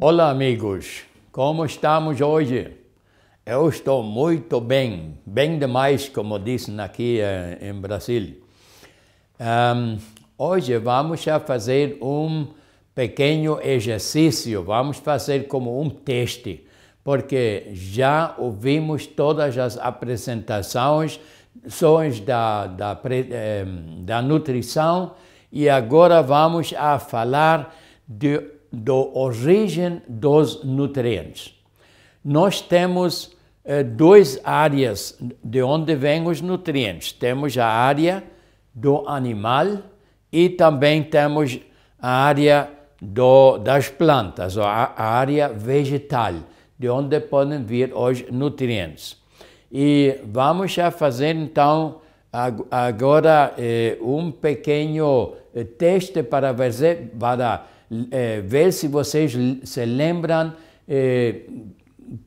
Olá, amigos, como estamos hoje? Eu estou muito bem, bem demais, como dizem aqui eh, em Brasil. Um, hoje vamos a fazer um pequeno exercício, vamos fazer como um teste, porque já ouvimos todas as apresentações da, da, eh, da nutrição e agora vamos a falar de da origem dos nutrientes. Nós temos eh, duas áreas de onde vêm os nutrientes. Temos a área do animal e também temos a área do, das plantas, ou a área vegetal, de onde podem vir os nutrientes. E vamos já fazer então agora eh, um pequeno eh, teste para ver, para é, ver se vocês se lembram é,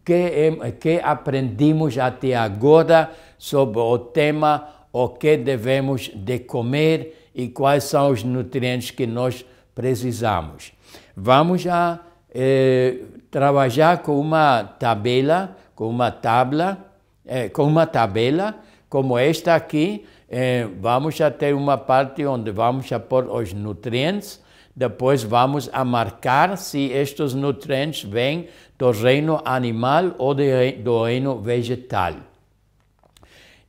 que, é, que aprendimos até agora sobre o tema o que devemos de comer e quais são os nutrientes que nós precisamos. Vamos a é, trabalhar com uma tabela, com uma tabela é, com uma tabela como esta aqui. É, vamos já ter uma parte onde vamos a pôr os nutrientes depois vamos a marcar se estes nutrientes vêm do reino animal ou de, do reino vegetal.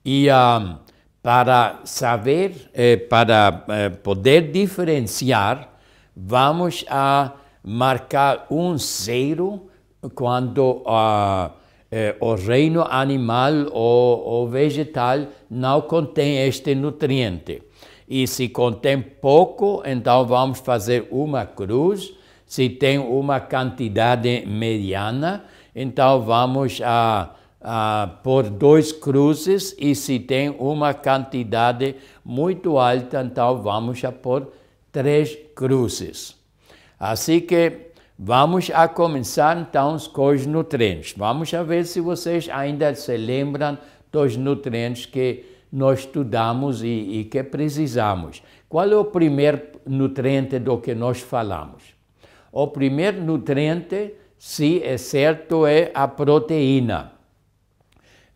E um, ah, para saber, eh, para eh, poder diferenciar, vamos a marcar um zero quando uh, eh, o reino animal ou, ou vegetal não contém este nutriente. E se contém pouco, então vamos fazer uma cruz. Se tem uma quantidade mediana, então vamos a, a por dois cruzes. E se tem uma quantidade muito alta, então vamos a por três cruzes. Assim que Vamos a começar então com os nutrientes. Vamos a ver se vocês ainda se lembram dos nutrientes que nós estudamos e, e que precisamos. Qual é o primeiro nutriente do que nós falamos? O primeiro nutriente, se é certo, é a proteína.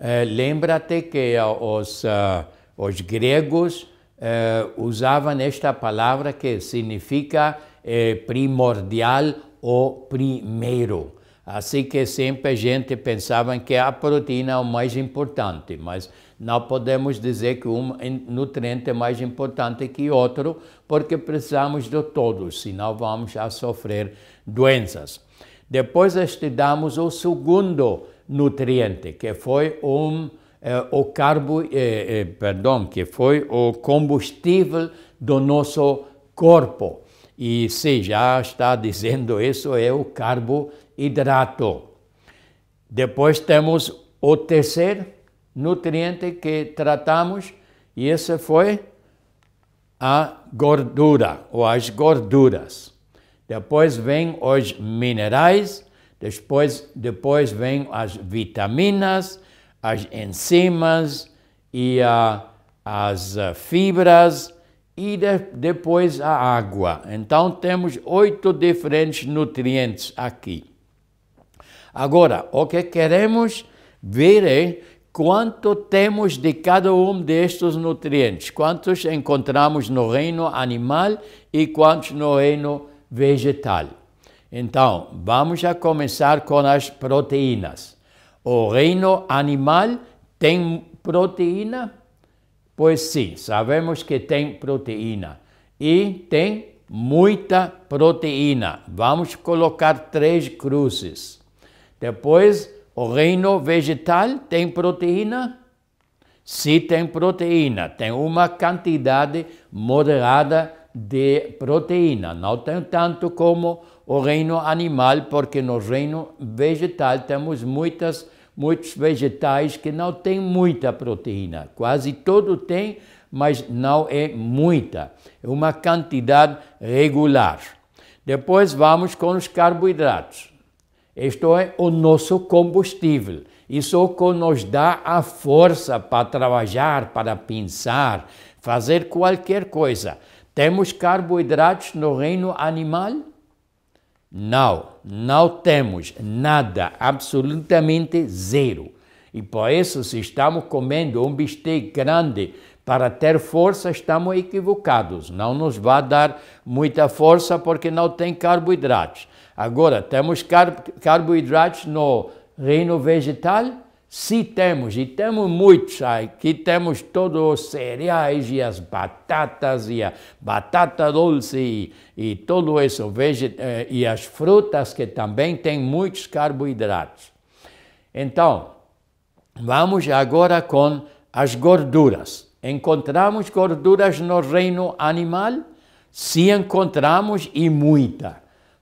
É, Lembra-te que eh, os, uh, os gregos usavam esta palavra que significa primordial ou primeiro. Assim que sempre a gente pensava que a proteína é o mais importante, mas não podemos dizer que um nutriente é mais importante que outro, porque precisamos de todos, senão vamos a sofrer doenças. Depois estudamos o segundo nutriente, que foi um, eh, o carbo, eh, eh, perdão, que foi o combustível do nosso corpo e se já está dizendo isso, é o carboidrato. Depois temos o terceiro nutriente que tratamos, e esse foi a gordura ou as gorduras. Depois vem os minerais, depois, depois vem as vitaminas, as enzimas e a, as fibras e de, depois a água. Então temos oito diferentes nutrientes aqui. Agora, o que queremos ver é quanto temos de cada um destes nutrientes, quantos encontramos no reino animal e quantos no reino vegetal. Então, vamos a começar com as proteínas. O reino animal tem proteína Pois sim, sabemos que tem proteína e tem muita proteína. Vamos colocar três cruzes. Depois, o reino vegetal tem proteína? Se tem proteína, tem uma quantidade moderada de proteína, não tem tanto como o reino animal, porque no reino vegetal temos muitas muitos vegetais que não têm muita proteína. Quase todo tem, mas não é muita. É uma quantidade regular. Depois vamos com os carboidratos. Isto é o nosso combustível. Isso é o que nos dá a força para trabalhar, para pensar, fazer qualquer coisa. Temos carboidratos no reino animal? Não, não temos nada, absolutamente zero. E por isso, se estamos comendo um bistec grande para ter força, estamos equivocados. Não nos vai dar muita força porque não tem carboidratos. Agora, temos car carboidratos no reino vegetal? Se temos, e temos muitos, aqui temos todos os cereais e as batatas e a batata doce e, e tudo isso, eh, e as frutas que também têm muitos carboidratos. Então, vamos agora com as gorduras. Encontramos gorduras no reino animal? Se encontramos e muita,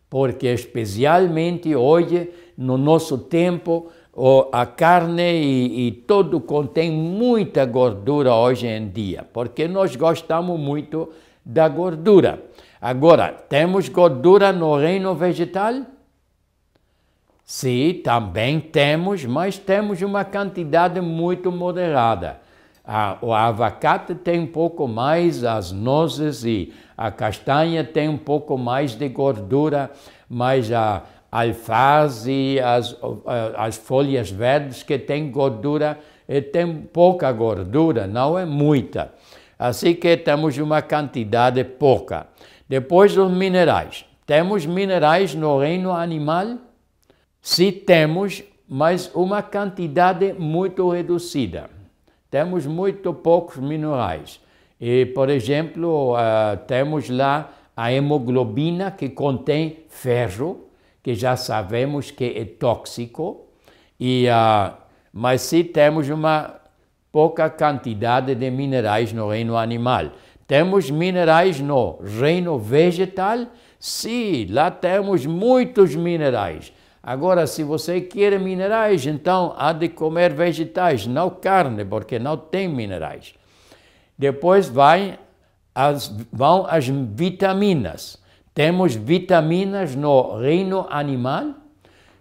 porque especialmente hoje, no nosso tempo, a carne e, e tudo contém muita gordura hoje em dia, porque nós gostamos muito da gordura. Agora, temos gordura no reino vegetal? Sim, também temos, mas temos uma quantidade muito moderada. A, o avacate tem um pouco mais, as nozes e a castanha tem um pouco mais de gordura, mas a, alface e as, as folhas verdes que têm gordura, tem pouca gordura, não é muita. Assim que temos uma quantidade pouca. Depois os minerais. Temos minerais no reino animal? Se temos, mas uma quantidade muito reduzida. Temos muito poucos minerais. E, por exemplo, uh, temos lá a hemoglobina que contém ferro, que já sabemos que é tóxico, e, uh, mas se temos uma pouca quantidade de minerais no reino animal. Temos minerais no reino vegetal? Sim, lá temos muitos minerais. Agora, se você quer minerais, então há de comer vegetais, não carne, porque não tem minerais. Depois vai as, vão as vitaminas. Temos vitaminas no reino animal?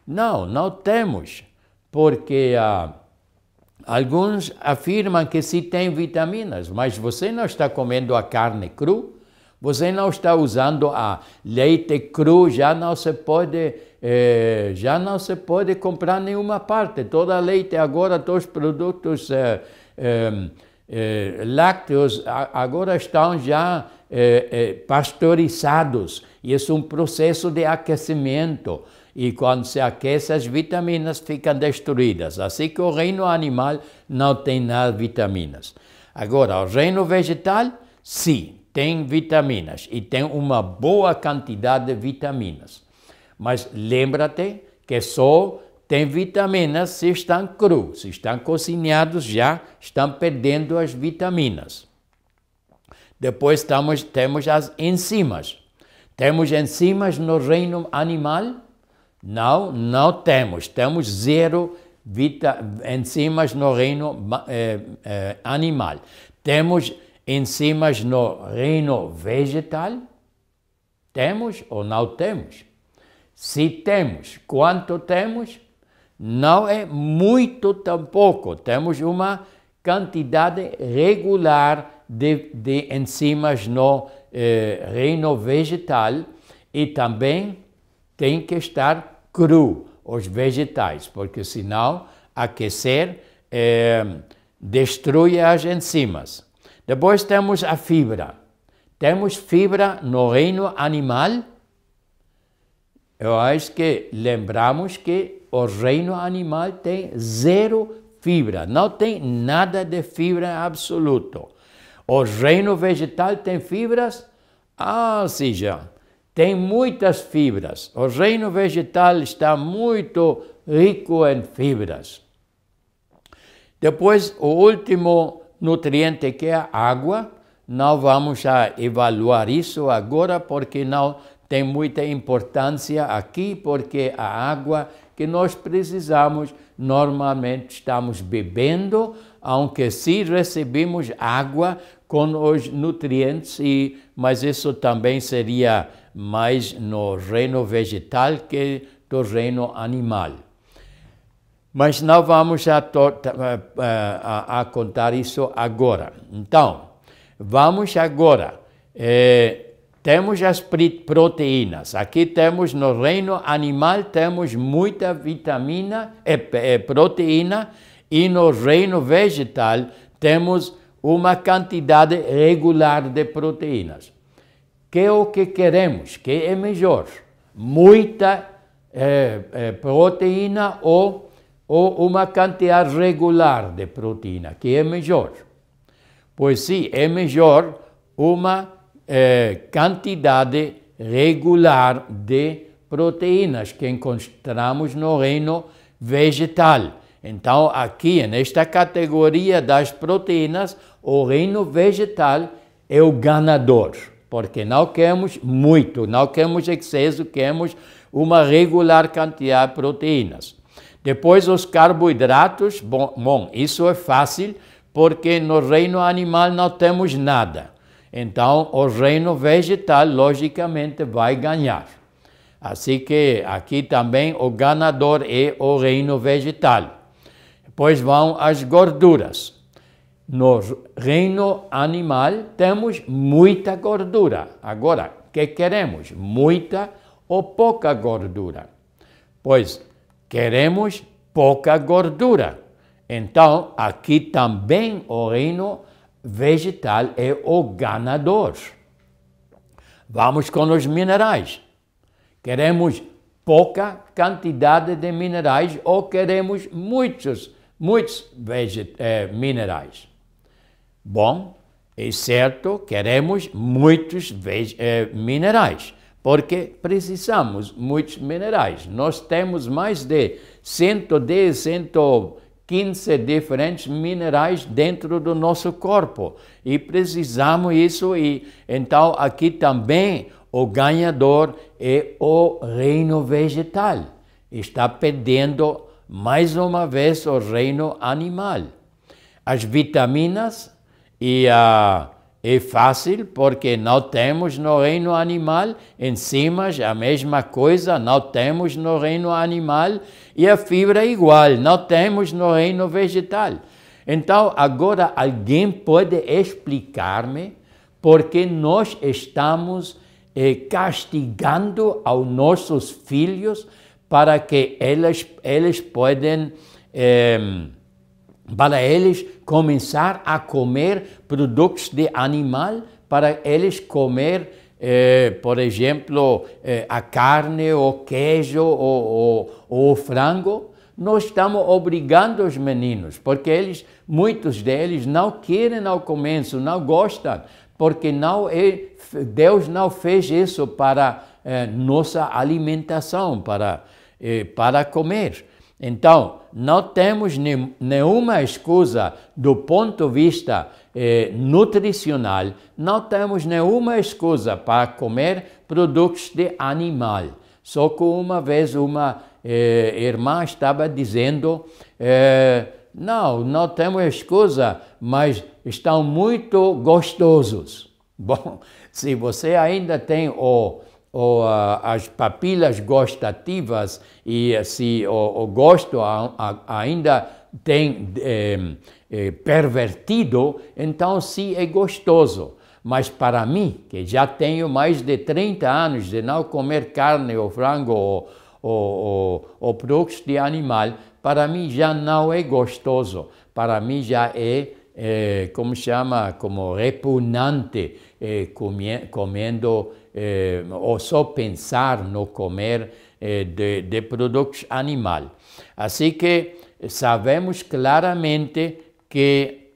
Não, não temos, porque ah, alguns afirmam que se tem vitaminas, mas você não está comendo a carne crua. Você não está usando a leite cru, já não se pode, eh, já não se pode comprar nenhuma parte. Toda leite agora, todos os produtos eh, eh, eh, lácteos agora estão já eh, eh pasteurizados e isso é um processo de aquecimento. E quando se aquece, as vitaminas ficam destruídas. Assim que o reino animal não tem nada de vitaminas. Agora, o reino vegetal, sim, tem vitaminas e tem uma boa quantidade de vitaminas. Mas lembra-te que só tem vitaminas, se estão crus, se estão cozinhados já, estão perdendo as vitaminas. Depois temos as enzimas. Temos enzimas no reino animal? Não, não temos. Temos zero enzimas no reino eh, eh, animal. Temos enzimas no reino vegetal? Temos ou não temos? Se temos, quanto temos? Não é muito tampouco. Temos uma quantidade regular de, de enzimas no eh, reino vegetal e também tem que estar cru os vegetais, porque senão aquecer eh, destrui as enzimas. Depois temos a fibra. Temos fibra no reino animal. Eu acho que lembramos que o reino animal tem zero fibra, não tem nada de fibra absoluto. O reino vegetal tem fibras? Ah, sim, já. Tem muitas fibras. O reino vegetal está muito rico em fibras. Depois, o último nutriente que é a água. Não vamos a evaluar isso agora porque não tem muita importância aqui, porque a água que nós precisamos. Normalmente estamos bebendo, aunque se recebemos água com os nutrientes, e, mas isso também seria mais no reino vegetal que do reino animal. Mas não vamos a, eh, eh, a, a contar isso agora. Então, vamos agora. É, temos as proteínas. Aqui temos no reino animal temos muita vitamina e, proteína e no reino vegetal temos uma quantidade regular de proteínas. Que é o que queremos? Que é melhor? Muita é, é, proteína ou, ou uma quantidade regular de proteína, que é melhor. Pois sim, é melhor uma é, quantidade regular de proteínas que encontramos no reino vegetal. Então, aqui nesta categoria das proteínas, o reino vegetal é o ganador, porque não queremos muito, não queremos excesso, queremos uma regular quantidade de proteínas. Depois, os carboidratos, bom, bom isso é fácil, porque no reino animal não temos nada. Então, o reino vegetal, logicamente, vai ganhar. Assim que aqui também o ganador é o reino vegetal. Depois vão as gorduras. No reino animal temos muita gordura. Agora, o que queremos? Muita ou pouca gordura? Pois queremos pouca gordura. Então, aqui também o reino vegetal é o ganador. Vamos com os minerais. Queremos pouca quantidade de minerais ou queremos muitos, muitos eh, minerais. Bom, é certo, queremos muitos eh, minerais, porque precisamos muitos minerais. Nós temos mais de 110, 120 15 diferentes minerais dentro do nosso corpo e precisamos isso e então aqui também o ganhador é o reino vegetal. Está perdendo mais uma vez o reino animal. As vitaminas e a uh, é fácil porque não temos no reino animal enzimas, a mesma coisa não temos no reino animal e a fibra é igual, não temos no reino vegetal. Então, agora alguém pode explicar-me porque nós estamos eh, castigando aos nossos filhos para que eles, eles podem eh, para eles começar a comer produtos de animal, para eles comer, eh, por exemplo, eh, a carne, o queijo ou, o frango, nós estamos obrigando os meninos, porque eles, muitos deles não querem ao começo, não gostam, porque não é, Deus não fez isso para eh, nossa alimentação, para, eh, para comer. Então, não temos nenhuma excusa do ponto de vista eh, nutricional, não temos nenhuma excusa para comer produtos de animal. Só que uma vez uma eh, irmã estava dizendo: eh, não, não temos excusa, mas estão muito gostosos. Bom, se você ainda tem o. Oh, ou as papilas gustativas e se o, o gosto ainda tem é, é, pervertido, então sim é gostoso. Mas para mim, que já tenho mais de 30 anos de não comer carne ou frango ou, ou, ou produtos de animal, para mim já não é gostoso. Para mim já é é, como chama, como repugnante, é, comendo eh, ou só pensar no comer eh, de, de produtos animais. Assim que sabemos claramente que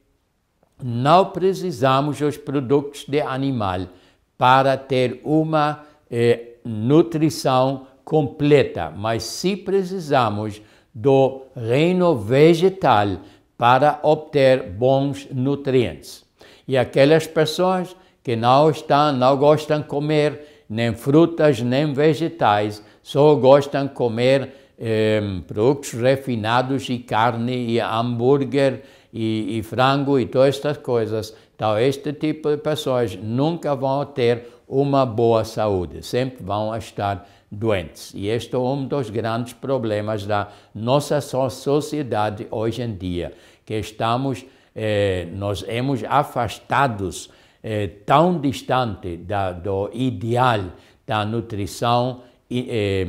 não precisamos dos produtos de animal para ter uma eh, nutrição completa, mas se precisamos do reino vegetal para obter bons nutrientes. E aquelas pessoas que não, estão, não gostam de comer nem frutas nem vegetais, só gostam de comer eh, produtos refinados e carne e hambúrguer e, e frango e todas estas coisas. Então, este tipo de pessoas nunca vão ter uma boa saúde, sempre vão estar doentes. E este é um dos grandes problemas da nossa sociedade hoje em dia, que estamos, eh, nós hemos afastados é, tão distante da, do ideal da nutrição é,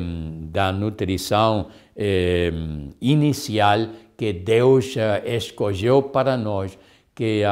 da nutrição é, inicial que Deus é, escolheu para nós, que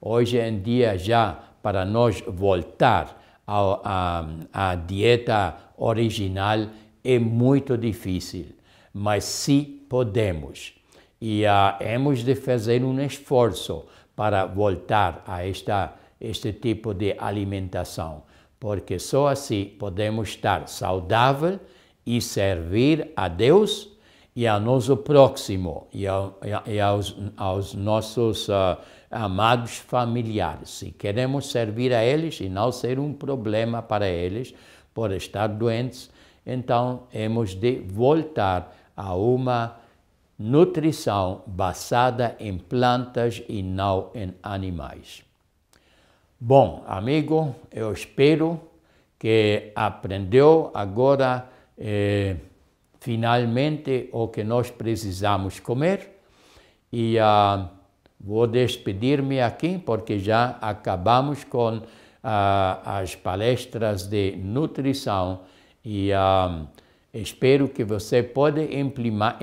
hoje em dia já para nós voltar à dieta original é muito difícil, mas se podemos e ah, hemos de fazer um esforço para voltar a esta este tipo de alimentação, porque só assim podemos estar saudável e servir a Deus e ao nosso próximo e, ao, e aos, aos, nossos uh, amados familiares. Se queremos servir a eles e não ser um problema para eles por estar doentes, então temos de voltar a uma nutrição baseada em plantas e não em animais. Bom, amigo, eu espero que aprendeu agora eh, finalmente o que nós precisamos comer e ah, vou despedir-me aqui porque já acabamos com ah, as palestras de nutrição e ah, espero que você pode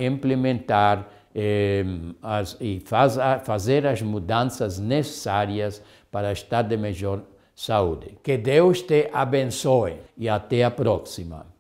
implementar Ehm, as, e faz a, fazer as mudanças necessárias para estar de melhor saúde. Que Deus te abençoe e até a próxima.